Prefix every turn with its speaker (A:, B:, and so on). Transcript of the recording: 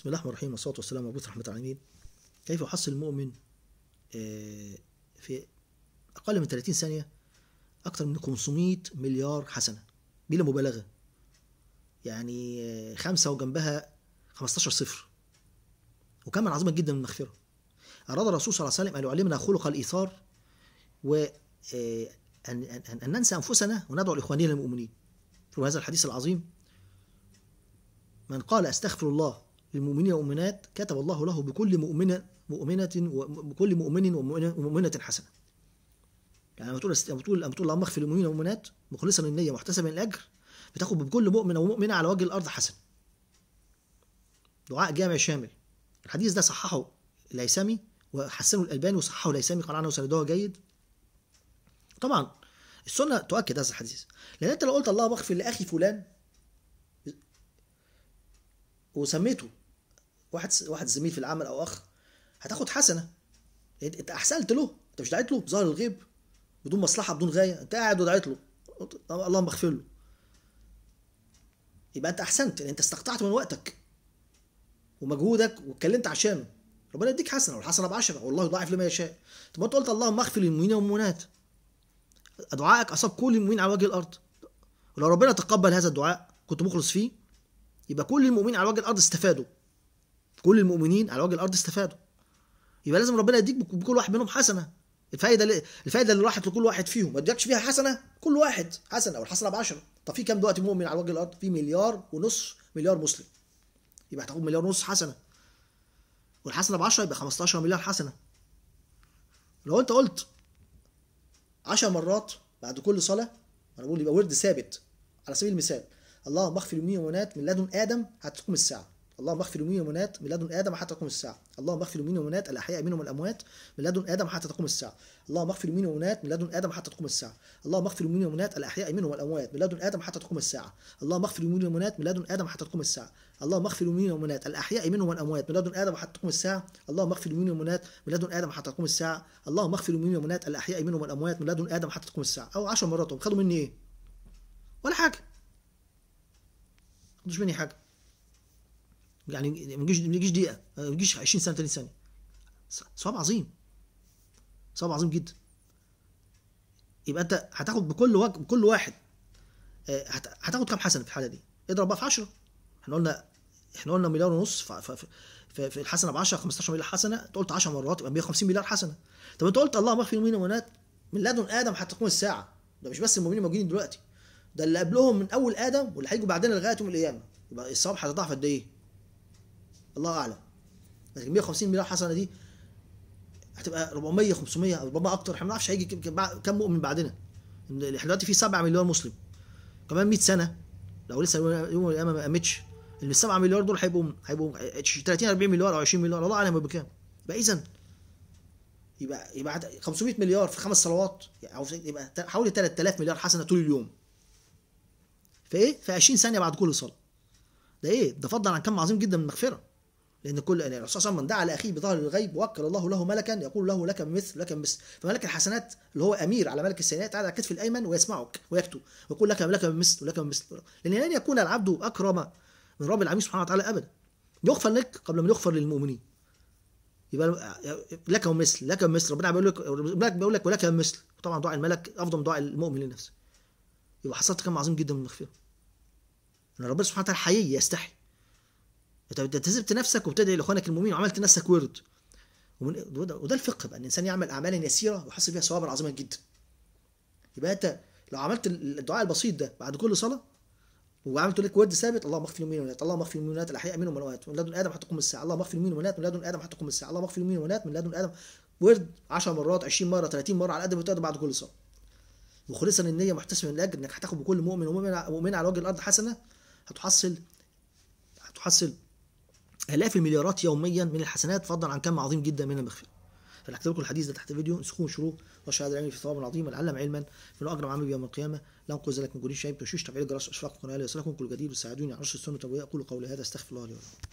A: بسم الله الرحمن الرحيم والصلاة والسلام على رحمة العالمين كيف يحصل المؤمن آه، في أقل من 30 ثانية أكثر من 500 مليار حسنة بلا مبالغة يعني آه، خمسة وجنبها 15 صفر وكم عظيم جدا من المغفرة أراد الرسول صلى الله عليه وسلم أن يعلمنا خلق الإيثار و آه، أن, أن, أن ننسى أنفسنا وندعو لإخواننا المؤمنين في هذا الحديث العظيم من قال أستغفر الله للمؤمنين والمؤمنات كتب الله له بكل مؤمنة مؤمنة وكل مؤمن ومؤمنة حسنة يعني لما تقول لما تقول لما اللهم اغفر للمؤمنين والمؤمنات مخلصا للنية محتسبا الاجر بتاخد بكل مؤمن ومؤمنة على وجه الارض حسنة دعاء جامع شامل الحديث ده صححه الهيثمي وحسنه الالباني وصححه الهيثمي قال عنه وسندوه جيد طبعا السنه تؤكد هذا الحديث لان انت لو قلت اللهم اغفر لاخي فلان وسميته واحد واحد زميل في العمل او اخ هتاخد حسنه يعني انت احسنت له انت مش دعيت له ظهر الغيب بدون مصلحه بدون غايه انت قاعد ودعيت له اللهم اغفر له يبقى انت احسنت لان يعني انت استقطعت من وقتك ومجهودك واتكلمت عشانه ربنا يديك حسنه والحسنه بعشره والله يضاعف لما يشاء طب ما انت قلت اللهم اغفر للمؤمنين والمؤمنات دعائك اصاب كل المؤمنين على وجه الارض ولو ربنا تقبل هذا الدعاء كنت مخلص فيه يبقى كل المؤمنين على وجه الارض استفادوا كل المؤمنين على وجه الارض استفادوا يبقى لازم ربنا يديك بكل واحد منهم حسنه الفائده الفائده اللي راحت لكل واحد فيهم ما ادكش فيها حسنه كل واحد حسنه او الحسنه ب 10 طب في كام دلوقتي مؤمن على وجه الارض في مليار ونص مليار مسلم يبقى هتاخد مليار ونص حسنه والحسنه ب 10 يبقى 15 مليار حسنه لو انت قلت 10 مرات بعد كل صلاه انا بقول يبقى ورد ثابت على سبيل المثال اللهم اغفر لي ومنات من لدن ادم هتقوم الساعه اللهم اغفر لمين ومنات من لدن ادم حتى تقوم الساعه اللهم اغفر لمين ومنات الاحياء منهم الاموات من لدن ادم حتى تقوم الساعه اللهم اغفر لمين ومنات من لدن ادم حتى تقوم الساعه اللهم اغفر لمين ومنات الاحياء منهم الاموات من لدن ادم حتى تقوم الساعه اللهم اغفر لمين ومنات من لدن ادم حتى تقوم الساعه اللهم اغفر لمين ومنات الاحياء منهم الاموات من لدن ادم حتى تقوم الساعه اللهم اغفر لمين ومنات من لدن ادم حتى تقوم الساعه اللهم اغفر لمؤمنين ومؤمنات الاحياء منهم الاموات من لدن ادم حتى تقوم الساعه او 10 مرات خدوا مني ايه ولا حاجه خدوش مني حاجه يعني ما بيجيش دقيقه ما بيجيش 20 سنه 30 سنه ثواب عظيم ثواب عظيم جدا يبقى انت هتاخد بكل وجه بكل واحد آه، هتاخد كام حسنه في الحاله دي اضرب بقى في 10 احنا قلنا احنا قلنا مليار ونص في, في في الحسنه ب 10 15 مليار حسنه انت قلت 10 مرات يبقى 150 مليار حسنه طب انت قلت اللهم اغفر لمين والمؤمنات من لدن ادم حتى تقوم الساعه ده مش بس المؤمنين موجودين دلوقتي ده اللي قبلهم من اول ادم واللي هيجوا بعدنا لغايه يوم القيامه يبقى الثواب هتضاعف قد ايه؟ الله اعلم لكن 150 مليار حسنه دي هتبقى 400 500 او ربما اكتر احنا ما نعرفش هيجي كم مؤمن بعدنا احنا دلوقتي في 7 مليار مسلم كمان 100 سنه لو لسه يوم القيامه ما قامتش ال 7 مليار دول هيبقوا هيبقوا 30 40 مليار او 20 مليار الله اعلم هيبقوا بكام يبقى اذا يبقى يبقى 500 مليار في خمس صلوات او يبقى حوالي 3000 مليار حسنه طول اليوم في ايه في 20 ثانيه بعد كل صلاه ده ايه ده فضلا عن كم عظيم جدا من المغفره لان كل يعني الرسول صلى الله عليه وسلم من دعا لاخيه بظهر الغيب وكل الله له ملكا يقول له لك مثل لك مثل فملك الحسنات اللي هو امير على ملك السيئات على الكتف الايمن ويسمعك ويكتب ويقول لك لك مثل لك مثل لان لن يكون العبد اكرم من رب العالمين سبحانه وتعالى ابدا يغفر لك قبل ما يغفر للمؤمنين يبقى لك مثل لك مثل ربنا بيقول لك الملك بيقول لك ولك مثل طبعا دعاء الملك افضل من دعاء المؤمن لنفسه يبقى حصلت كم عظيم جدا من المغفره ان ربنا سبحانه وتعالى حي يستحي انت التزمت نفسك وبتدعي لاخوانك المؤمنين وعملت نفسك ورد وده الفقه بقى الانسان يعمل اعمالا يسيره ويحصل فيها ثوابا عظيما جدا يبقى انت لو عملت الدعاء البسيط ده بعد كل صلاه وعملت لك ورد ثابت اللهم اغفر للمؤمنين والمؤمنات اللهم اغفر والمؤمنات الاحياء منهم والاموات من لدن ادم حتى تقوم الساعه اللهم اغفر للمؤمنين والمؤمنات من لدن ادم حتى تقوم الساعه اللهم اغفر للمؤمنين والمؤمنات من لدن ادم ورد 10 مرات 20 مره 30 مره على قد ما تقدر بعد كل صلاه وخلصا النيه محتسبه من الاجر انك هتاخد بكل مؤمن ومؤمن على وجه الارض حسنه هتحصل هتحصل آلاف المليارات يوميا من الحسنات فضلا عن كم عظيم جدا من المغفرة فأنا هكتب لكم الحديث ده تحت الفيديو انسخوه وانشروه والشهادة العلم في ثواب عظيم العلم علما في اجر عام يوم القيامة لا أنقذ ذلك من جنون شيء تشوش تفعيل جرس أشفاق قناة ليصلكم كل جديد وساعدوني على نشر السنة والتوبة أقول قولي هذا استغفر الله لي ولكم